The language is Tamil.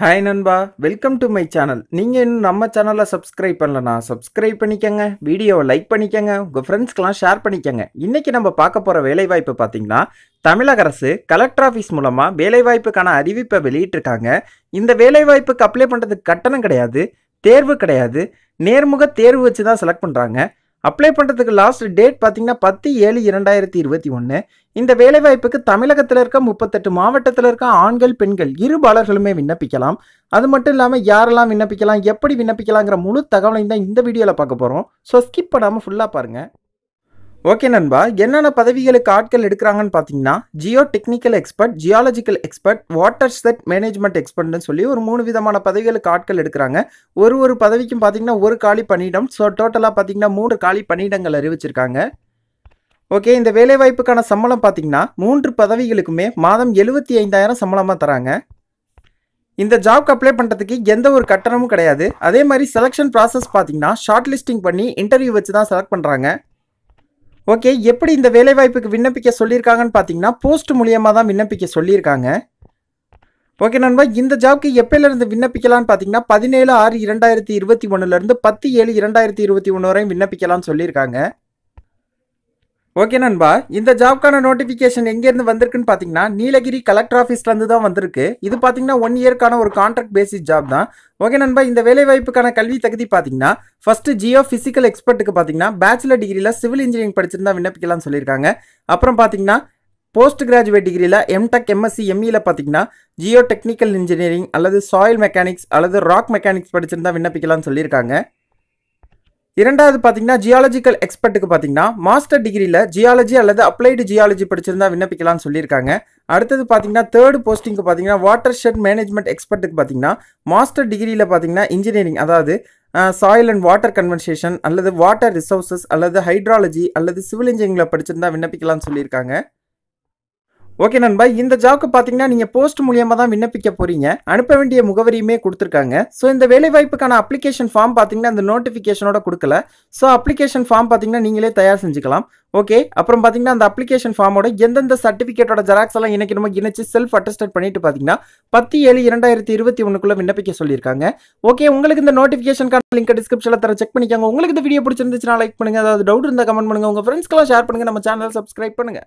ஹாய் நண்பா வெல்கம் டு மை சேனல் நீங்கள் இன்னும் நம்ம சேனலை சப்ஸ்கிரைப் பண்ணலனா சப்ஸ்கிரைப் பண்ணிக்கங்க வீடியோவை லைக் பண்ணிக்கங்க உங்கள் ஃப்ரெண்ட்ஸ்க்கெலாம் ஷேர் பண்ணிக்கங்க இன்றைக்கி நம்ம பார்க்க போகிற வேலைவாய்ப்பு பார்த்தீங்கன்னா தமிழக அரசு கலெக்டர் ஆஃபீஸ் மூலமாக வேலைவாய்ப்புக்கான அறிவிப்பை வெளியிட்டிருக்காங்க இந்த வேலைவாய்ப்புக்கு அப்ளை பண்ணுறதுக்கு கட்டணம் கிடையாது தேர்வு கிடையாது நேர்முக தேர்வு வச்சு தான் செலக்ட் பண்ணுறாங்க அப்ளை பண்ணுறதுக்கு லாஸ்ட் டேட் பார்த்தீங்கன்னா பத்து ஏழு இரண்டாயிரத்தி இருபத்தி ஒன்று இந்த வேலைவாய்ப்புக்கு தமிழகத்தில் இருக்க முப்பத்தெட்டு மாவட்டத்தில் இருக்க ஆண்கள் பெண்கள் இரு பாலர்களுமே விண்ணப்பிக்கலாம் அது மட்டும் இல்லாமல் யாரெல்லாம் விண்ணப்பிக்கலாம் எப்படி விண்ணப்பிக்கலாங்கிற முழு தகவலையும் தான் இந்த வீடியோவில் பார்க்க போகிறோம் ஸோ ஸ்கிப் பண்ணாமல் ஃபுல்லாக பாருங்கள் ஓகே நண்பா என்னென்ன பதவிகளுக்கு ஆட்கள் எடுக்கிறாங்கன்னு பார்த்தீங்கன்னா geo technical expert geological expert water set management எக்ஸ்பர்ட்னு சொல்லி ஒரு மூணு விதமான பதவிகளுக்கு ஆட்கள் எடுக்கிறாங்க ஒரு ஒரு பதவிக்கும் பார்த்தீங்கன்னா ஒரு காலி பணியிடம் ஸோ டோட்டலாக பார்த்தீங்கன்னா மூணு காலி பணியிடங்கள் அறிவிச்சிருக்காங்க ஓகே இந்த வேலைவாய்ப்புக்கான சம்பளம் பார்த்தீங்கன்னா மூன்று பதவிகளுக்குமே மாதம் எழுபத்தி ஐந்தாயிரம் சம்பளமாக தராங்க இந்த ஜாப்க்கு அப்ளை பண்ணுறதுக்கு எந்த ஒரு கட்டணமும் கிடையாது அதே மாதிரி செலெக்ஷன் ப்ராசஸ் பார்த்தீங்கன்னா ஷார்ட் லிஸ்டிங் பண்ணி இன்டர்வியூ வச்சு தான் செலக்ட் பண்ணுறாங்க ஓகே எப்படி இந்த வேலைவாய்ப்புக்கு விண்ணப்பிக்க சொல்லியிருக்காங்கன்னு பார்த்தீங்கன்னா போஸ்ட் மூலியமாக தான் விண்ணப்பிக்க சொல்லியிருக்காங்க ஓகே நண்பா இந்த ஜாப்க்கு எப்போலேருந்து விண்ணப்பிக்கலாம்னு பார்த்தீங்கன்னா பதினேழு ஆறு இரண்டாயிரத்தி இருபத்தி ஒன்றுலேருந்து பத்து ஏழு இரண்டாயிரத்தி இருபத்தி ஒன்று வரையும் விண்ணப்பிக்கலாம்னு சொல்லியிருக்காங்க ஓகே நண்பா இந்த ஜாப்க்கான நோட்டிஃபிகேஷன் எங்கேருந்து வந்திருக்குன்னு பார்த்தீங்கன்னா நீலகிரி கலெக்டர் ஆஃபீஸ்லேருந்து தான் வந்திருக்கு இது பார்த்தீங்கன்னா ஒன் இயர்க்கான ஒரு கான்ட்ராக்ட் பேசிஸ் ஜாப் தான் ஓகே நண்பா இந்த வேலைவாய்ப்புக்கான கல்வி தகுதி பார்த்தீங்கன்னா ஃபர்ஸ்ட் ஜியோ ஃபிசிக்கல் எக்ஸ்பர்ட்டுக்கு பார்த்தீங்கன்னா பேச்சுலர் டிகிரியில் சிவில் இன்ஜினியரிங் படிச்சிருந்தா விண்ணப்பிக்கலாம்னு சொல்லியிருக்காங்க அப்புறம் பார்த்தீங்கன்னா போஸ்ட் கிராஜுவேட் டிகிரியில் எம்டெக் எம்எஸ்சி எம்இயில் பார்த்தீங்கன்னா ஜியோ டெக்னிக்கல் இன்ஜினியரிங் அல்லது சாயில் மெக்கானிக்ஸ் அல்லது ராக் மெக்கானிக்ஸ் படிச்சிருந்தா விண்ணப்பிக்கலாம்னு சொல்லியிருக்காங்க இரண்டாவது பார்த்தீங்கன்னா ஜியாலஜிக்கல் எக்ஸ்பர்ட்டுக்கு பார்த்தீங்கன்னா மாஸ்டர் டிகிரியில் ஜியாலஜி அல்லது அப்ளைடு ஜியாலஜி படிச்சிருந்தா விண்ணப்பிக்கலாம்னு சொல்லியிருக்காங்க அடுத்தது பார்த்தீங்கன்னா தேர்ட் போஸ்டிங்க்கு பார்த்தீங்கன்னா வாட்டர் ஷெட் மேனேஜ்மெண்ட் எக்ஸ்பர்ட்டுக்கு பார்த்தீங்கன்னா மாஸ்டர் டிகிரியில் பார்த்தீங்கன்னா இன்ஜினியரிங் அதாவது சாயில் அண்ட் வாட்டர் கன்வர்சேஷன் அல்லது வாட்டர் ரிசோர்சஸ் அல்லது ஹைட்ராலஜி அல்லது சிவில் இன்ஜினியரிங்கில் படிச்சிருந்தா விண்ணப்பிக்கலாம்னு சொல்லியிருக்காங்க ஓகே நண்பா இந்த ஜாப்க்கு பார்த்தீங்கன்னா நீங்கள் போஸ்ட் மூலியமாக தான் விண்ணப்பிக்க போகிறீங்க அனுப்ப வேண்டிய முகவரியுமே கொடுத்துருக்காங்க ஸோ இந்த வேலைவாய்ப்புக்கான அப்ளிகேஷன் ஃபார்ம் பார்த்தீங்கன்னா இந்த நோட்டிஃபிகேஷனோட கொடுக்கல ஸோ அப்ளிகேஷன் ஃபார்ம் பார்த்தீங்கன்னா நீங்களே தயார் செஞ்சுக்கலாம் ஓகே அப்புறம் பார்த்தீங்கன்னா அந்த அப்ளிகேஷன் ஃபார்மோட எந்தெந்த சர்டிஃபிகேட்டோட ஜெராக்ஸ் எல்லாம் நம்ம இணைச்சு செல்ஃப் அட்டஸ்டட் பண்ணிட்டு பார்த்தீங்கன்னா பத்து ஏழு இரண்டாயிரத்தி இருபத்தி ஒன்றுக்குள்ள விண்ணப்பிக்க சொல்லியிருக்காங்க ஓகே உங்களுக்கு இந்த நோட்டிஃபிகேஷனுக்கான லிங்க் டிஸ்கிரிப்ஷனில் தர செக் பண்ணிக்கோங்க உங்களுக்கு இந்த வீடியோ பிடிச்சிருந்துச்சுன்னா லைக் பண்ணுங்க அதாவது டவுட் இருந்தால் கமெண்ட் பண்ணுங்க உங்கள் ஃப்ரெண்ட்ஸ்க்கெல்லாம் ஷேர் பண்ணுங்க நம்ம சேனல் சப்ஸ்கிரைப் பண்ணுங்க